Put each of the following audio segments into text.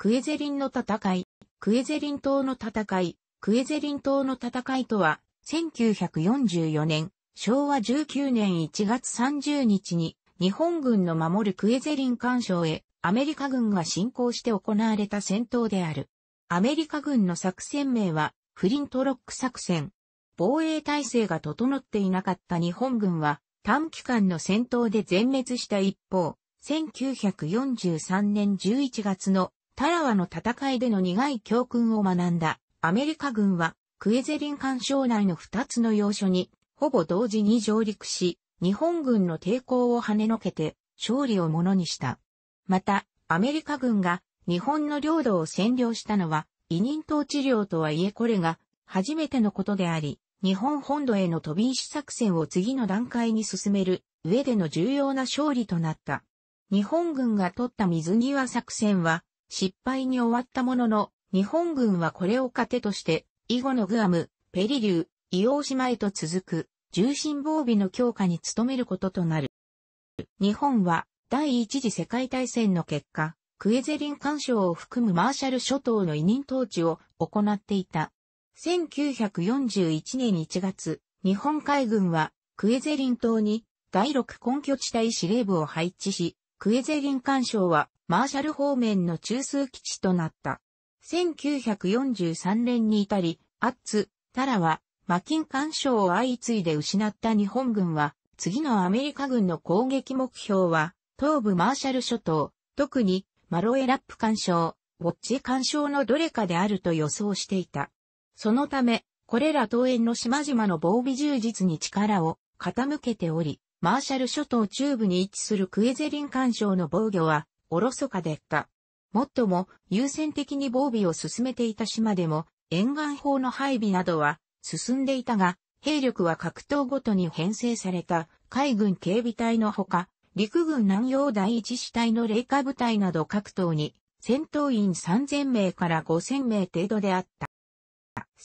クエゼリンの戦い、クエゼリン島の戦い、クエゼリン島の戦いとは、1944年、昭和19年1月30日に、日本軍の守るクエゼリン干渉へ、アメリカ軍が侵攻して行われた戦闘である。アメリカ軍の作戦名は、フリントロック作戦。防衛体制が整っていなかった日本軍は、短期間の戦闘で全滅した一方、1943年11月のタラワの戦いでの苦い教訓を学んだアメリカ軍はクエゼリン干渉内の2つの要所にほぼ同時に上陸し、日本軍の抵抗を跳ねのけて勝利をものにした。また、アメリカ軍が日本の領土を占領したのは委任統治領とはいえこれが初めてのことであり、日本本土への飛び石作戦を次の段階に進める上での重要な勝利となった。日本軍が取った水際作戦は失敗に終わったものの、日本軍はこれを糧として、以後のグアム、ペリリュー、伊王島へと続く、重心防備の強化に努めることとなる。日本は、第一次世界大戦の結果、クエゼリン干渉を含むマーシャル諸島の委任統治を行っていた。1941年1月、日本海軍はクエゼリン島に第6根拠地帯司令部を配置し、クエゼリン干渉はマーシャル方面の中枢基地となった。1943年に至り、アッツ、タラは、マキン干渉を相次いで失った日本軍は、次のアメリカ軍の攻撃目標は、東部マーシャル諸島、特に、マロエラップ干渉、ウォッチ干渉のどれかであると予想していた。そのため、これら東園の島々の防備充実に力を傾けており、マーシャル諸島中部に位置するクエゼリン干渉の防御は、おろそかでった。もっとも、優先的に防備を進めていた島でも、沿岸砲の配備などは進んでいたが、兵力は格闘ごとに編成された海軍警備隊のほか、陸軍南洋第一支隊の霊下部隊など各党に戦闘員3000名から5000名程度であった。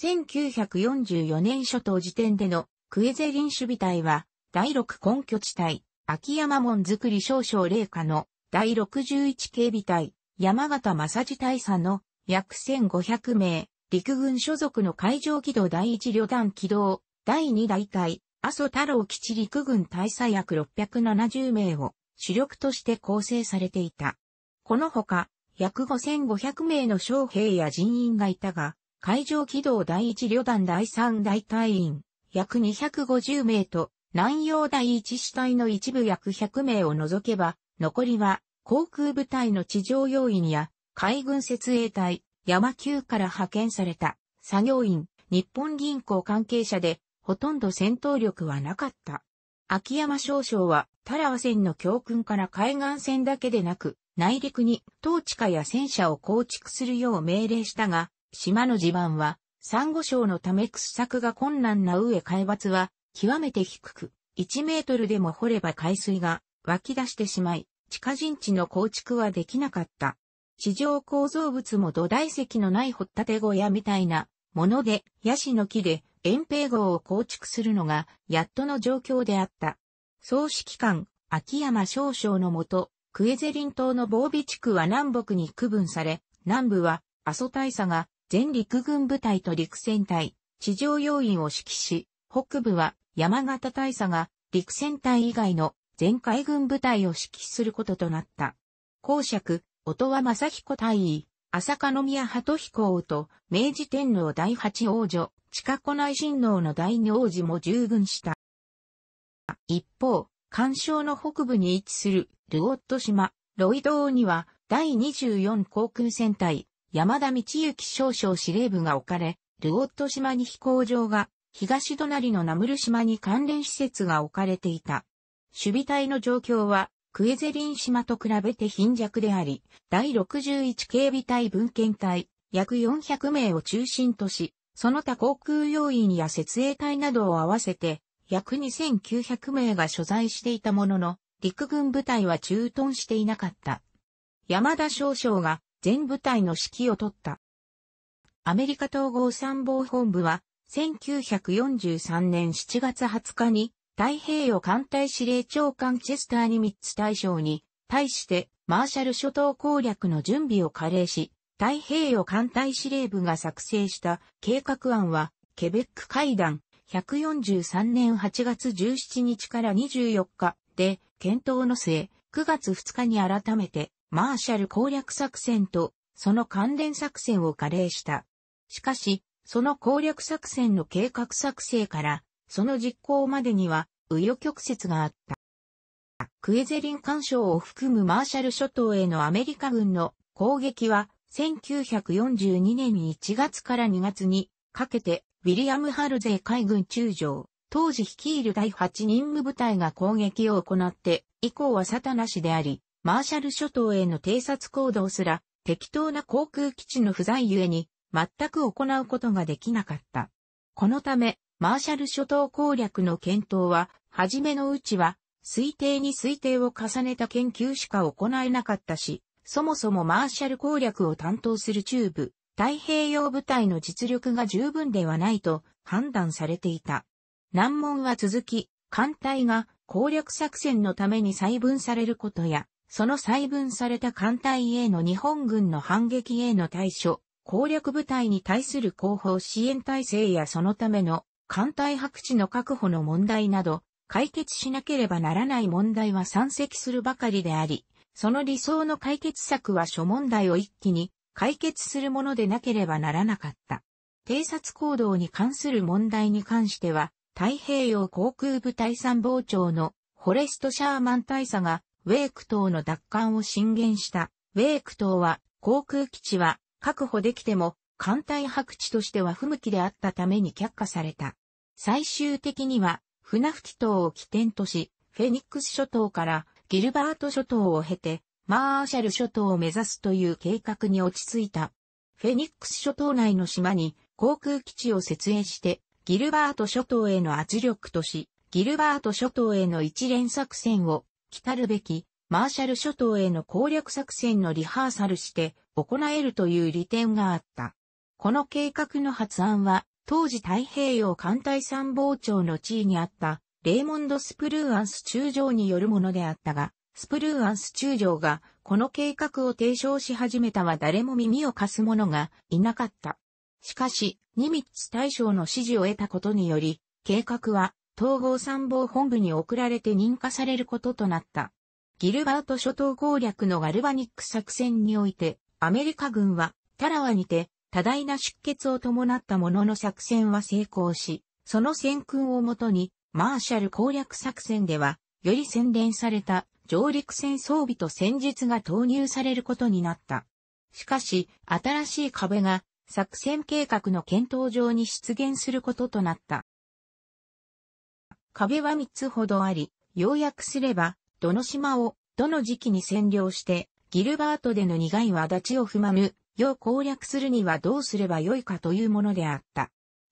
1944年初頭時点でのクエゼリン守備隊は第6根拠地帯、秋山門作り少々霊下の第61警備隊、山形正治大佐の約1500名、陸軍所属の海上機動第1旅団機動、第2大隊、阿蘇太郎基地陸軍大佐約670名を主力として構成されていた。このほか、約5500名の将兵や人員がいたが、海上機動第1旅団第3大隊員、約250名と、南洋第1支隊の一部約100名を除けば、残りは航空部隊の地上要員や海軍設営隊、山級から派遣された作業員、日本銀行関係者で、ほとんど戦闘力はなかった。秋山少将は、タラワ戦の教訓から海岸線だけでなく、内陸に統治下や戦車を構築するよう命令したが、島の地盤は、珊瑚礁のため掘削が困難な上海抜は、極めて低く、1メートルでも掘れば海水が湧き出してしまい、地下陣地の構築はできなかった。地上構造物も土台石のない掘立小屋みたいなもので、ヤシの木で遠平号を構築するのが、やっとの状況であった。総指揮官、秋山少将のもと、クエゼリン島の防備地区は南北に区分され、南部は阿蘇大佐が全陸軍部隊と陸戦隊、地上要員を指揮し、北部は山形大佐が陸戦隊以外の全海軍部隊を指揮することとなった。公爵、音羽正彦大尉、朝香宮鳩彦王と、明治天皇第八王女、近子内親王の第二王子も従軍した。一方、干渉の北部に位置するルオット島、ロイド王には、第24航空戦隊、山田道行少将司令部が置かれ、ルオット島に飛行場が、東隣のナムル島に関連施設が置かれていた。守備隊の状況は、クエゼリン島と比べて貧弱であり、第61警備隊文献隊、約400名を中心とし、その他航空要員や設営隊などを合わせて、約2900名が所在していたものの、陸軍部隊は駐屯していなかった。山田少将が全部隊の指揮を取った。アメリカ統合参謀本部は、1943年7月20日に太平洋艦隊司令長官チェスターニミッツ大将に、対して、マーシャル諸島攻略の準備を加齢し、太平洋艦隊司令部が作成した計画案は、ケベック会談143年8月17日から24日で検討の末、9月2日に改めてマーシャル攻略作戦とその関連作戦を加齢した。しかし、その攻略作戦の計画作成からその実行までには、紆余曲折があった。クエゼリン干渉を含むマーシャル諸島へのアメリカ軍の攻撃は、1942年1月から2月にかけて、ウィリアム・ハルゼー海軍中将、当時率いる第8任務部隊が攻撃を行って、以降はサタナ氏であり、マーシャル諸島への偵察行動すら、適当な航空基地の不在ゆえに、全く行うことができなかった。このため、マーシャル諸島攻略の検討は、初めのうちは、推定に推定を重ねた研究しか行えなかったし、そもそもマーシャル攻略を担当する中部、太平洋部隊の実力が十分ではないと判断されていた。難問は続き、艦隊が攻略作戦のために細分されることや、その細分された艦隊への日本軍の反撃への対処、攻略部隊に対する後方支援体制やそのための艦隊白地の確保の問題など、解決しなければならない問題は山積するばかりであり、その理想の解決策は諸問題を一気に解決するものでなければならなかった。偵察行動に関する問題に関しては、太平洋航空部隊参謀長のフォレスト・シャーマン大佐が、ウェーク島の奪還を進言した。ウェーク島は、航空基地は確保できても、艦隊白地としては不向きであったために却下された。最終的には、船吹島を起点とし、フェニックス諸島からギルバート諸島を経て、マーシャル諸島を目指すという計画に落ち着いた。フェニックス諸島内の島に航空基地を設営して、ギルバート諸島への圧力とし、ギルバート諸島への一連作戦を、来たるべき、マーシャル諸島への攻略作戦のリハーサルして行えるという利点があった。この計画の発案は、当時太平洋艦隊参謀長の地位にあった、レーモンド・スプルーアンス中将によるものであったが、スプルーアンス中将がこの計画を提唱し始めたは誰も耳を貸す者がいなかった。しかし、ニミッツ大将の指示を得たことにより、計画は統合参謀本部に送られて認可されることとなった。ギルバート諸島攻略のガルバニック作戦において、アメリカ軍はタラワにて多大な出血を伴ったものの作戦は成功し、その戦訓をもとに、マーシャル攻略作戦では、より洗練された上陸戦装備と戦術が投入されることになった。しかし、新しい壁が作戦計画の検討上に出現することとなった。壁は3つほどあり、要約すれば、どの島を、どの時期に占領して、ギルバートでの苦い輪立ちを踏まぬ、要攻略するにはどうすればよいかというものであった。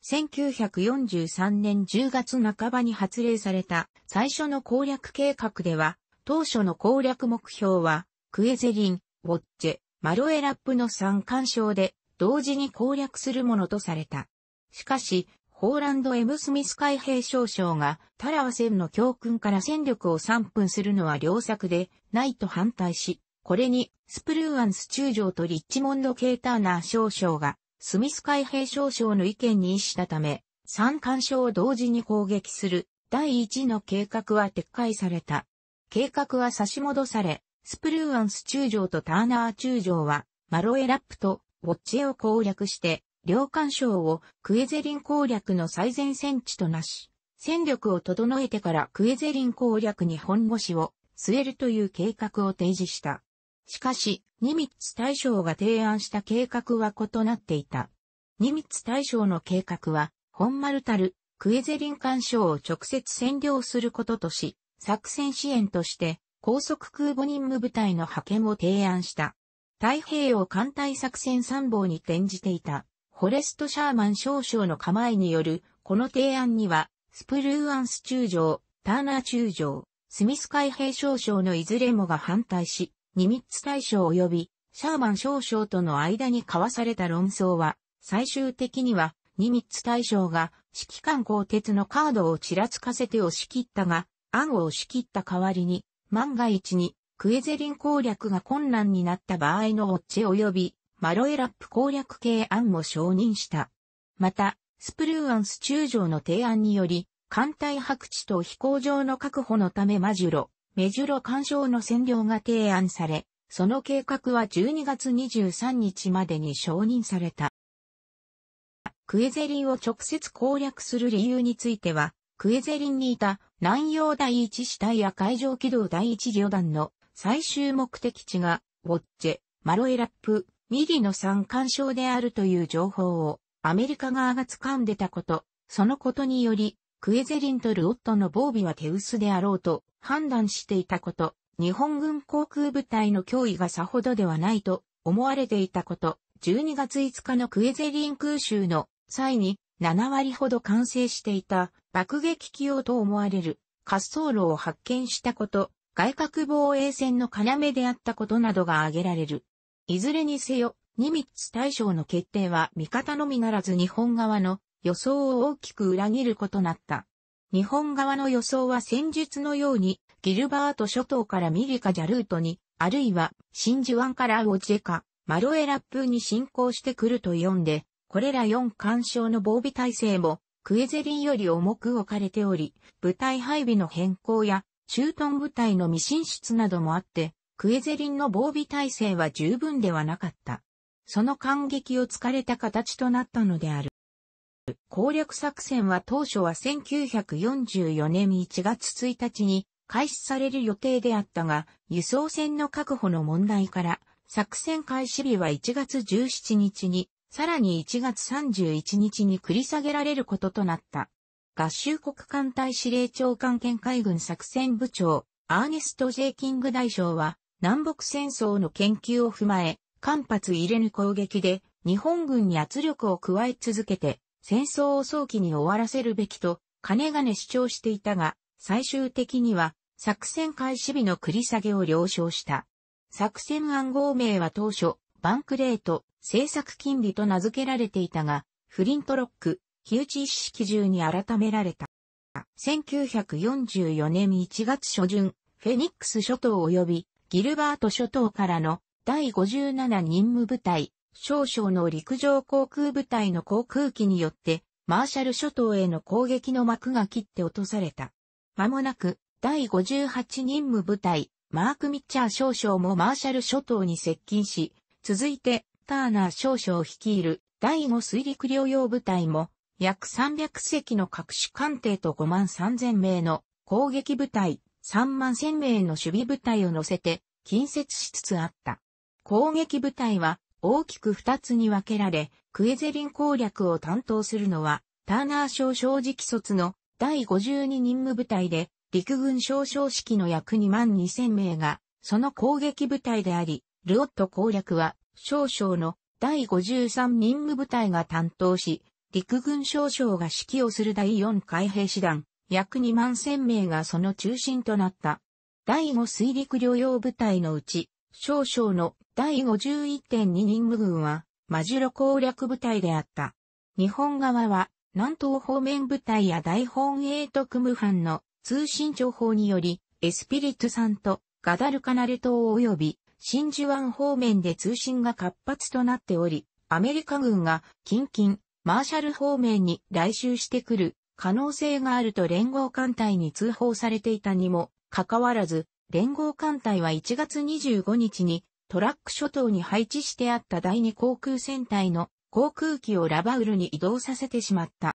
1943年10月半ばに発令された最初の攻略計画では、当初の攻略目標は、クエゼリン、ウォッチェ、マロエラップの3干渉で同時に攻略するものとされた。しかし、ホーランド・エムスミス海兵少将がタラワ戦の教訓から戦力を散分するのは良策でないと反対し、これに、スプルーアンス中将とリッチモンド・ケーターナー少将が、スミス海兵少将の意見に思したため、三干渉を同時に攻撃する、第一の計画は撤回された。計画は差し戻され、スプルーアンス中将とターナー中将は、マロエラップとウォッチェを攻略して、両干渉をクエゼリン攻略の最前線地となし、戦力を整えてからクエゼリン攻略に本腰を据えるという計画を提示した。しかし、ニミッツ大将が提案した計画は異なっていた。ニミッツ大将の計画は、本丸たるクエゼリン艦渉を直接占領することとし、作戦支援として高速空母任務部隊の派遣を提案した。太平洋艦隊作戦参謀に転じていた、フォレスト・シャーマン少将の構えによる、この提案には、スプルーアンス中将、ターナー中将、スミス海兵少将のいずれもが反対し、ニミッツ大将及びシャーマン少将との間に交わされた論争は、最終的にはニミッツ大将が指揮官鋼鉄のカードをちらつかせて押し切ったが、案を押し切った代わりに、万が一にクエゼリン攻略が困難になった場合のオッチ及びマロエラップ攻略系案も承認した。また、スプルーアンス中将の提案により、艦隊白地と飛行場の確保のためマジュロ、メジュロ干渉の占領が提案され、その計画は12月23日までに承認された。クエゼリンを直接攻略する理由については、クエゼリンにいた南洋第一死隊や海上機動第一旅団の最終目的地が、ウォッチェ、マロエラップ、ミリの三干渉であるという情報をアメリカ側が掴んでたこと、そのことにより、クエゼリンとルオットの防備は手薄であろうと判断していたこと、日本軍航空部隊の脅威がさほどではないと思われていたこと、12月5日のクエゼリン空襲の際に7割ほど完成していた爆撃機用と思われる滑走路を発見したこと、外角防衛線の要であったことなどが挙げられる。いずれにせよ、ニミッツ大将の決定は味方のみならず日本側の予想を大きく裏切ることなった。日本側の予想は戦術のように、ギルバート諸島からミリカジャルートに、あるいは、真珠湾からアオジェカ、マロエラップに進行してくると読んで、これら4干渉の防備体制も、クエゼリンより重く置かれており、部隊配備の変更や、駐屯部隊の未進出などもあって、クエゼリンの防備体制は十分ではなかった。その感激を疲れた形となったのである。攻略作戦は当初は1944年1月1日に開始される予定であったが、輸送船の確保の問題から、作戦開始日は1月17日に、さらに1月31日に繰り下げられることとなった。合衆国艦隊司令長官兼海軍作戦部長、アーネスト・ジェイ・キング大将は、南北戦争の研究を踏まえ、間髪入れぬ攻撃で、日本軍に圧力を加え続けて、戦争を早期に終わらせるべきと、金々主張していたが、最終的には、作戦開始日の繰り下げを了承した。作戦暗号名は当初、バンクレート、政策金利と名付けられていたが、フリントロック、火打ち一式中に改められた。1944年1月初旬、フェニックス諸島及びギルバート諸島からの第57任務部隊少々の陸上航空部隊の航空機によって、マーシャル諸島への攻撃の幕が切って落とされた。間もなく、第58任務部隊、マーク・ミッチャー少将もマーシャル諸島に接近し、続いて、ターナー少将率いる第5水陸両用部隊も、約300隻の各種艦艇と5万3000名の攻撃部隊、3万1000名の守備部隊を乗せて、近接しつつあった。攻撃部隊は、大きく二つに分けられ、クエゼリン攻略を担当するのは、ターナー省正直卒の第52任務部隊で、陸軍少将式の約2万2000名が、その攻撃部隊であり、ルオット攻略は、少将の第53任務部隊が担当し、陸軍少将が指揮をする第4海兵師団、約2万1000名がその中心となった。第5水陸両用部隊のうち、少将の第51.2任務軍は、マジュロ攻略部隊であった。日本側は、南東方面部隊や大本営特務班の通信情報により、エスピリトさんとガダルカナル島及び真珠湾方面で通信が活発となっており、アメリカ軍が近々マーシャル方面に来襲してくる可能性があると連合艦隊に通報されていたにもかかわらず、連合艦隊は1月25日にトラック諸島に配置してあった第2航空戦隊の航空機をラバウルに移動させてしまった。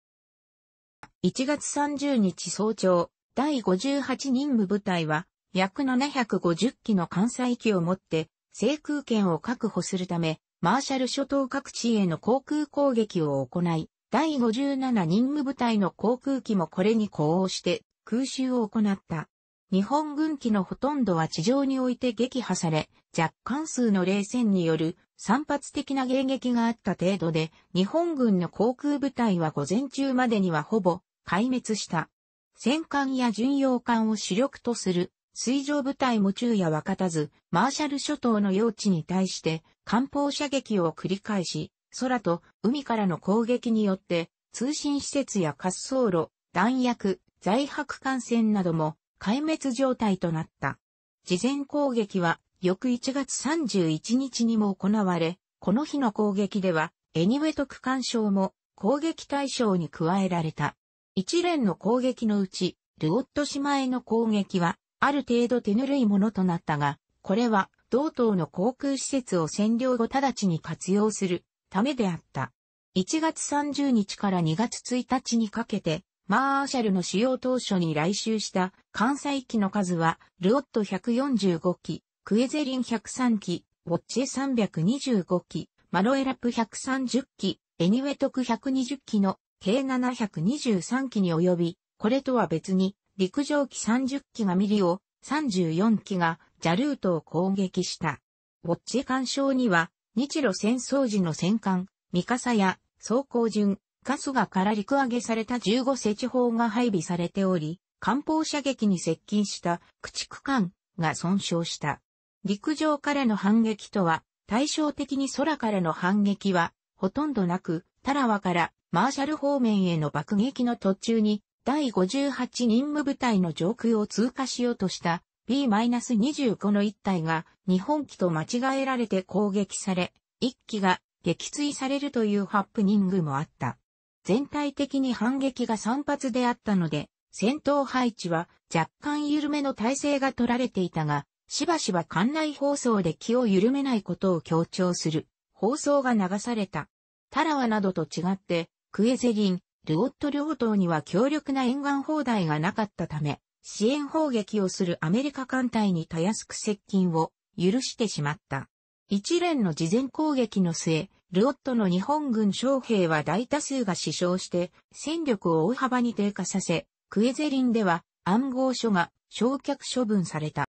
1月30日早朝、第58任務部隊は約750機の艦載機を持って制空権を確保するため、マーシャル諸島各地への航空攻撃を行い、第57任務部隊の航空機もこれに呼応して空襲を行った。日本軍機のほとんどは地上において撃破され、若干数の冷戦による散発的な迎撃があった程度で、日本軍の航空部隊は午前中までにはほぼ壊滅した。戦艦や巡洋艦を主力とする水上部隊も昼夜分かたず、マーシャル諸島の用地に対して艦砲射撃を繰り返し、空と海からの攻撃によって通信施設や滑走路、弾薬、在泊艦船なども壊滅状態となった。事前攻撃は翌1月31日にも行われ、この日の攻撃では、エニウェト区間賞も攻撃対象に加えられた。一連の攻撃のうち、ルオット島への攻撃は、ある程度手ぬるいものとなったが、これは、同等の航空施設を占領後直ちに活用するためであった。1月30日から2月1日にかけて、マーシャルの使用当初に来襲した関西機の数は、ルオット145機、クエゼリン103機、ウォッチェ325機、マロエラプ130機、エニウェトク120機の計723機に及び、これとは別に、陸上機30機がミリオ、34機がジャルートを攻撃した。ウォッチェ干渉には、日露戦争時の戦艦、ミカサや、装甲順、ガスがから陸揚げされた15世地砲が配備されており、艦砲射撃に接近した駆逐艦が損傷した。陸上からの反撃とは、対照的に空からの反撃は、ほとんどなく、タラワからマーシャル方面への爆撃の途中に、第58任務部隊の上空を通過しようとした B-25 の1体が日本機と間違えられて攻撃され、1機が撃墜されるというハプニングもあった。全体的に反撃が散発であったので、戦闘配置は若干緩めの体制が取られていたが、しばしば館内放送で気を緩めないことを強調する放送が流された。タラワなどと違って、クエゼリン、ルオット両党には強力な沿岸砲台がなかったため、支援砲撃をするアメリカ艦隊にたやすく接近を許してしまった。一連の事前攻撃の末、ルオットの日本軍将兵は大多数が死傷して戦力を大幅に低下させ、クエゼリンでは暗号書が焼却処分された。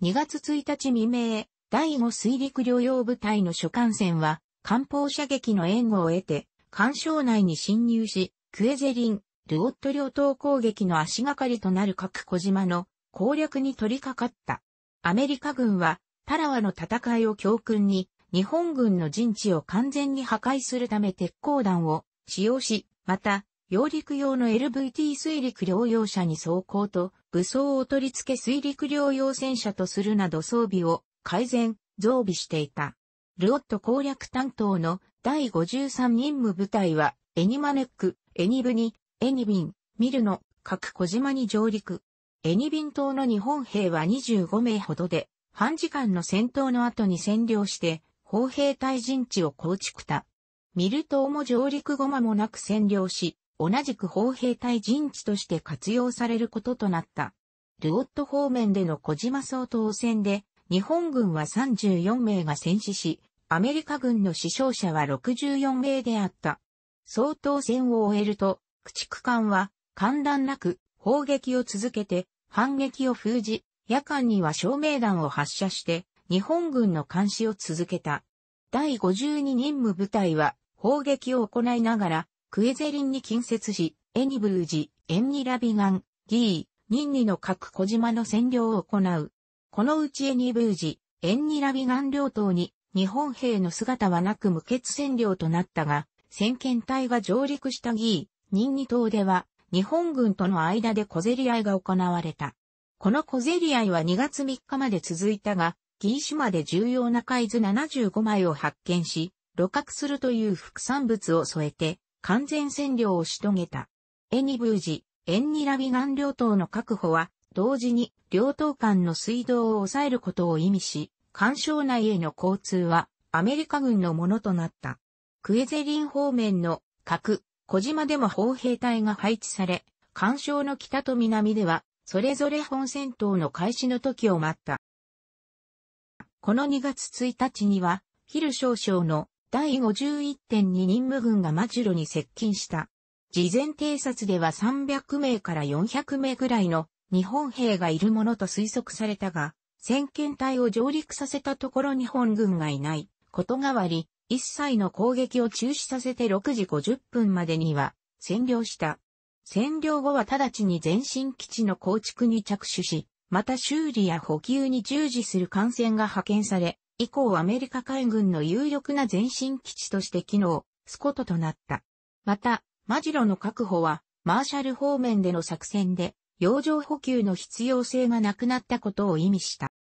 2月1日未明、第5水陸両用部隊の諸艦船は、艦砲射撃の援護を得て、艦省内に侵入し、クエゼリン、ルオット両島攻撃の足がかりとなる各小島の攻略に取り掛かった。アメリカ軍はタラワの戦いを教訓に、日本軍の陣地を完全に破壊するため鉄鋼弾を使用し、また、揚陸用の LVT 水陸両用車に装甲と武装を取り付け水陸両用戦車とするなど装備を改善、増備していた。ルオット攻略担当の第53任務部隊は、エニマネック、エニブニ、エニビン、ミルノ、各小島に上陸。エニビン島の日本兵は25名ほどで、半時間の戦闘の後に占領して、砲兵隊陣地を構築た。ミルトも上陸後間もなく占領し、同じく砲兵隊陣地として活用されることとなった。ルオット方面での小島総統戦で、日本軍は34名が戦死し、アメリカ軍の死傷者は64名であった。総統戦を終えると、駆逐艦は、間断なく砲撃を続けて、反撃を封じ、夜間には照明弾を発射して、日本軍の監視を続けた。第52任務部隊は、砲撃を行いながら、クエゼリンに近接し、エニブルージ、エンニラビガン、ギー、ニンニの各小島の占領を行う。このうちエニブージ、エンニラビガン両島に日本兵の姿はなく無血占領となったが、先遣隊が上陸したギー、ニンニ島では日本軍との間で小競り合いが行われた。この小競り合いは2月3日まで続いたが、ギーシュまで重要な海図75枚を発見し、露獲するという副産物を添えて、完全占領をし遂げた。エニブージ、エンニラビガン両党の確保は、同時に両党間の水道を抑えることを意味し、干渉内への交通はアメリカ軍のものとなった。クエゼリン方面の核、小島でも砲兵隊が配置され、干渉の北と南ではそれぞれ本戦闘の開始の時を待った。この2月1日には、ヒル少将の第51.2任務軍がマジュロに接近した。事前偵察では300名から400名ぐらいの日本兵がいるものと推測されたが、先遣隊を上陸させたところ日本軍がいないことがわり、一切の攻撃を中止させて6時50分までには占領した。占領後は直ちに前進基地の構築に着手し、また修理や補給に従事する艦船が派遣され、以降アメリカ海軍の有力な前進基地として機能、すこととなった。また、マジロの確保は、マーシャル方面での作戦で、洋上補給の必要性がなくなったことを意味した。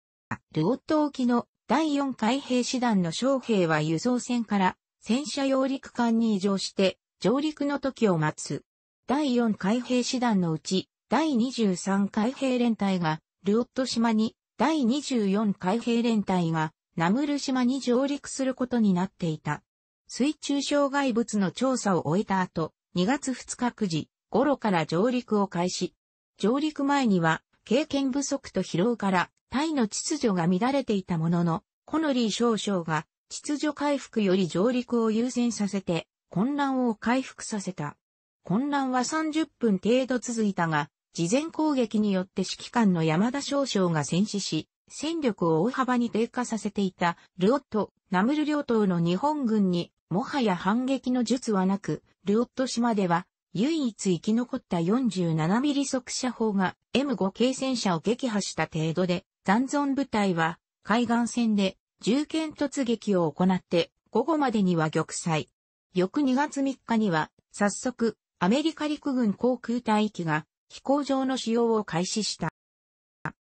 ルオット沖の第4海兵師団の将兵は輸送船から戦車揚陸艦に移乗して上陸の時を待つ。第4海兵師団のうち、第23海兵連隊が、ルオット島に、第24海兵連隊が、ナムル島に上陸することになっていた。水中障害物の調査を終えた後、2月2日9時頃から上陸を開始。上陸前には、経験不足と疲労から、タイの秩序が乱れていたものの、コノリー少将が、秩序回復より上陸を優先させて、混乱を回復させた。混乱は30分程度続いたが、事前攻撃によって指揮官の山田少将が戦死し、戦力を大幅に低下させていたルオット、ナムル両島の日本軍に、もはや反撃の術はなく、ルオット島では、唯一生き残った47ミリ速射砲が M5 軽戦車を撃破した程度で、残存部隊は海岸線で重剣突撃を行って、午後までには玉砕。翌2月3日には、早速、アメリカ陸軍航空隊機が飛行場の使用を開始した。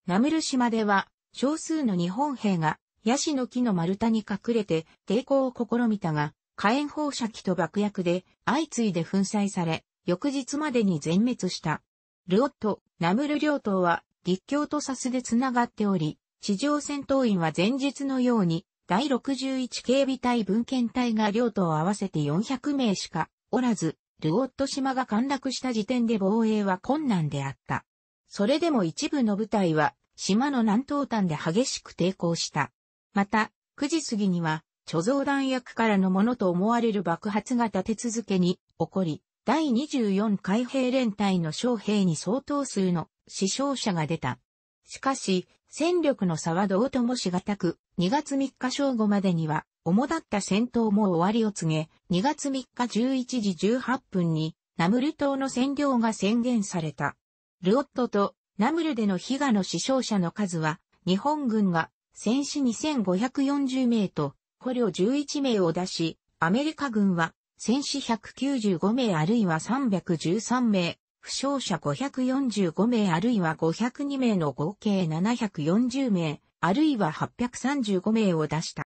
ナムル島では少数の日本兵がヤシの木の丸太に隠れて抵抗を試みたが、火炎放射器と爆薬で相次いで粉砕され、翌日までに全滅した。ルオット、ナムル両島は陸橋とサスで繋がっており、地上戦闘員は前日のように第61警備隊文献隊が両を合わせて400名しかおらず、ルオット島が陥落した時点で防衛は困難であった。それでも一部の部隊は島の南東端で激しく抵抗した。また、9時過ぎには、貯蔵弾薬からのものと思われる爆発が立て続けに起こり、第24海兵連隊の将兵に相当数の死傷者が出た。しかし、戦力の差はどうともしがたく、2月3日正午までには、主だった戦闘も終わりを告げ、2月3日11時18分に、ナムル島の占領が宣言された。ルオットとナムルでの被害の死傷者の数は、日本軍が戦死2540名と捕虜11名を出し、アメリカ軍は戦死195名あるいは313名、負傷者545名あるいは502名の合計740名、あるいは835名を出した。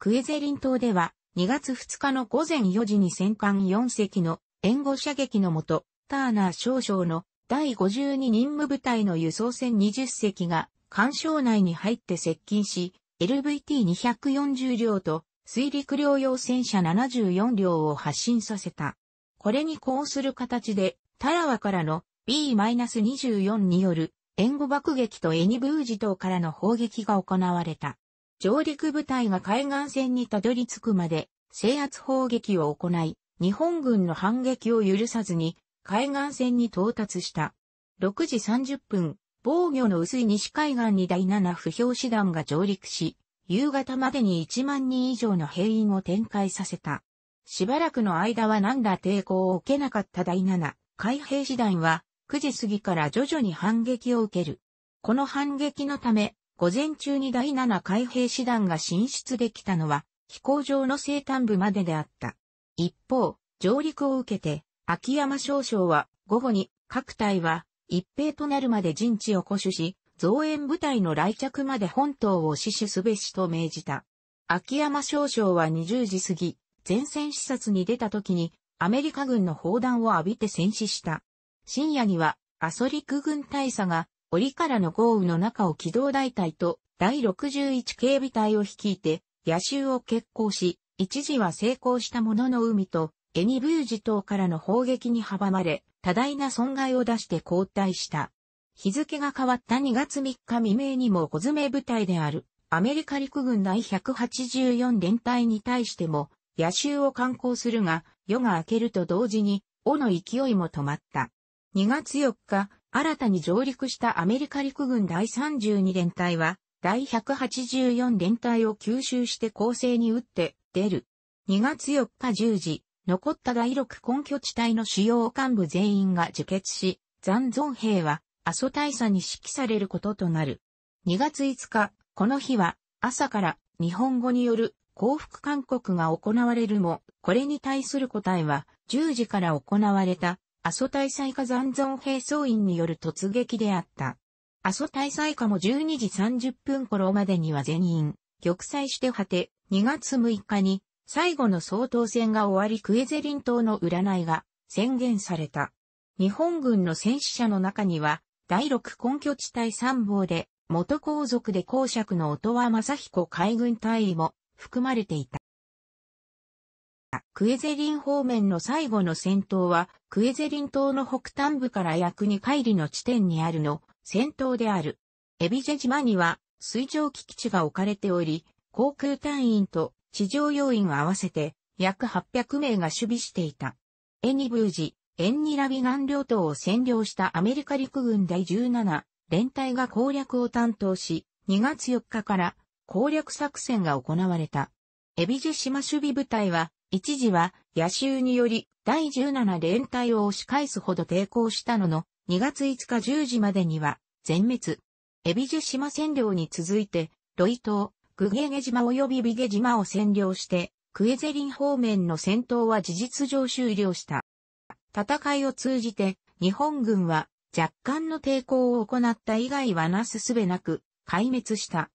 クエゼリン島では2月2日の午前4時に戦艦4隻の援護射撃のもと、ターナー少将の第52任務部隊の輸送船20隻が干渉内に入って接近し、LVT240 両と水陸両用戦車74両を発進させた。これにこうする形でタラワからの B-24 による援護爆撃とエニブージ島からの砲撃が行われた。上陸部隊が海岸線にたどり着くまで制圧砲撃を行い、日本軍の反撃を許さずに海岸線に到達した。6時30分、防御の薄い西海岸に第7不評師団が上陸し、夕方までに1万人以上の兵員を展開させた。しばらくの間は何ら抵抗を受けなかった第7海兵師団は9時過ぎから徐々に反撃を受ける。この反撃のため、午前中に第7海兵師団が進出できたのは、飛行場の西端部までであった。一方、上陸を受けて、秋山少将は、午後に、各隊は、一兵となるまで陣地を固守し、増援部隊の来着まで本島を死守すべしと命じた。秋山少将は20時過ぎ、前線視察に出た時に、アメリカ軍の砲弾を浴びて戦死した。深夜には、アソリク軍大佐が、檻からの豪雨の中を機動大隊と第61警備隊を率いて、野襲を決行し、一時は成功したものの海と、エニブージ島からの砲撃に阻まれ、多大な損害を出して交代した。日付が変わった2月3日未明にも小詰部隊であるアメリカ陸軍第184連隊に対しても野州を観光するが、夜が明けると同時に、尾の勢いも止まった。2月4日、新たに上陸したアメリカ陸軍第32連隊は、第184連隊を吸収して攻勢に打って出る。2月4日10時、残った第6根拠地帯の主要幹部全員が受決し、残存兵は阿蘇大佐に指揮されることとなる。2月5日、この日は朝から日本語による降伏勧告が行われるも、これに対する答えは、10時から行われた、阿蘇大祭下残存兵装員による突撃であった。阿蘇大祭下も12時30分頃までには全員、玉砕して果て、2月6日に、最後の総統戦が終わりクエゼリン島の占いが宣言された。日本軍の戦死者の中には、第6根拠地帯参謀で、元皇族で公爵の音羽正彦海軍大尉も含まれていた。クエゼリン方面の最後の戦闘は、クエゼリン島の北端部から約2海里の地点にあるの戦闘である。エビジェ島には水上基地が置かれており、航空隊員と地上要員合わせて約800名が守備していた。エニブージ、エンニラビガン領島を占領したアメリカ陸軍第17連隊が攻略を担当し、2月4日から攻略作戦が行われた。エビジ島守備部隊は、一時は野州により第17連隊を押し返すほど抵抗したのの、2月5日10時までには全滅。エビジ島占領に続いて、ロイ島、グゲゲ島及びビゲ島を占領して、クエゼリン方面の戦闘は事実上終了した。戦いを通じて、日本軍は若干の抵抗を行った以外はなすすべなく、壊滅した。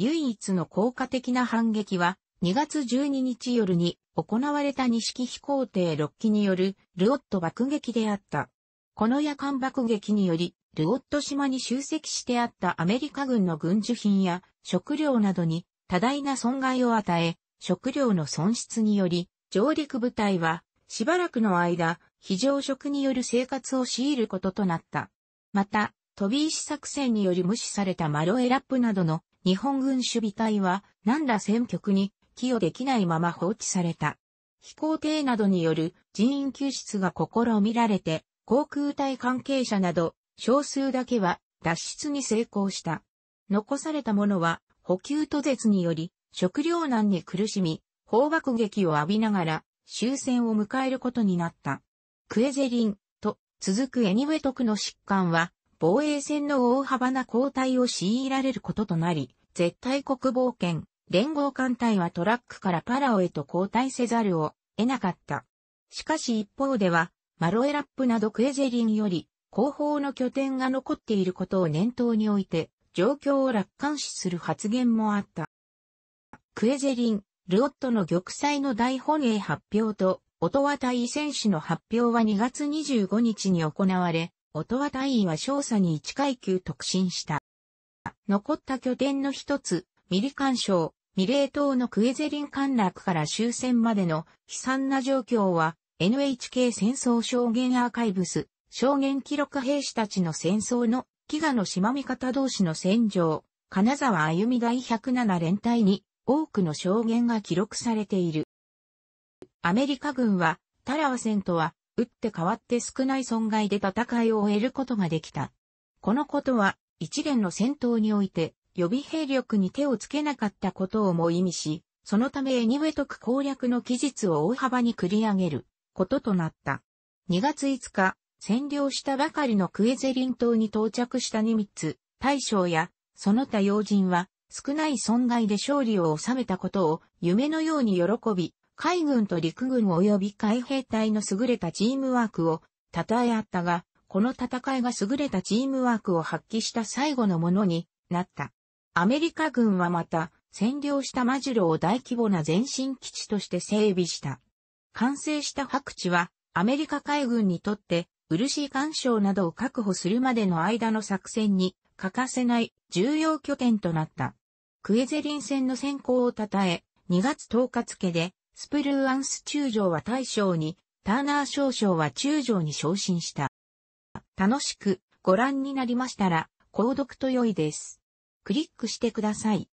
唯一の効果的な反撃は、2月12日夜に行われた木飛行艇6機によるルオット爆撃であった。この夜間爆撃により、ルオット島に集積してあったアメリカ軍の軍需品や食料などに多大な損害を与え、食料の損失により、上陸部隊はしばらくの間、非常食による生活を強いることとなった。また、飛び石作戦により無視されたマロエラップなどの日本軍守備隊は何ら戦局に寄与できないまま放置された。飛行艇などによる人員救出が試みられて、航空隊関係者など少数だけは脱出に成功した。残された者は補給途絶により食糧難に苦しみ、砲爆撃を浴びながら終戦を迎えることになった。クエゼリンと続くエニウェトクの疾患は防衛戦の大幅な交代を強いられることとなり、絶対国防圏、連合艦隊はトラックからパラオへと交代せざるを得なかった。しかし一方では、マロエラップなどクエゼリンより、後方の拠点が残っていることを念頭において、状況を楽観視する発言もあった。クエゼリン、ルオットの玉砕の大本営発表と、オトワ対戦士の発表は2月25日に行われ、音羽隊員は少佐に1階級特進した。残った拠点の一つ、ミリ干渉、ミレー島のクエゼリン陥落から終戦までの悲惨な状況は NHK 戦争証言アーカイブス、証言記録兵士たちの戦争の飢餓のしまみ方同士の戦場、金沢歩み第107連隊に多くの証言が記録されている。アメリカ軍は、タラワ戦とは打って変わって少ない損害で戦いを終えることができた。このことは、一連の戦闘において、予備兵力に手をつけなかったことをも意味し、そのためエニウェトク攻略の期日を大幅に繰り上げることとなった。2月5日、占領したばかりのクエゼリン島に到着したニミッツ、大将や、その他要人は、少ない損害で勝利を収めたことを夢のように喜び、海軍と陸軍及び海兵隊の優れたチームワークを称え合ったが、この戦いが優れたチームワークを発揮した最後のものになった。アメリカ軍はまた、占領したマジロを大規模な前進基地として整備した。完成した白地は、アメリカ海軍にとって、漆干渉などを確保するまでの間の作戦に欠かせない重要拠点となった。クエゼリン戦の先行を称え、2月10日付でスプルーアンス中将は大将に、ターナー少将は中将に昇進した。楽しくご覧になりましたら、購読と良いです。クリックしてください。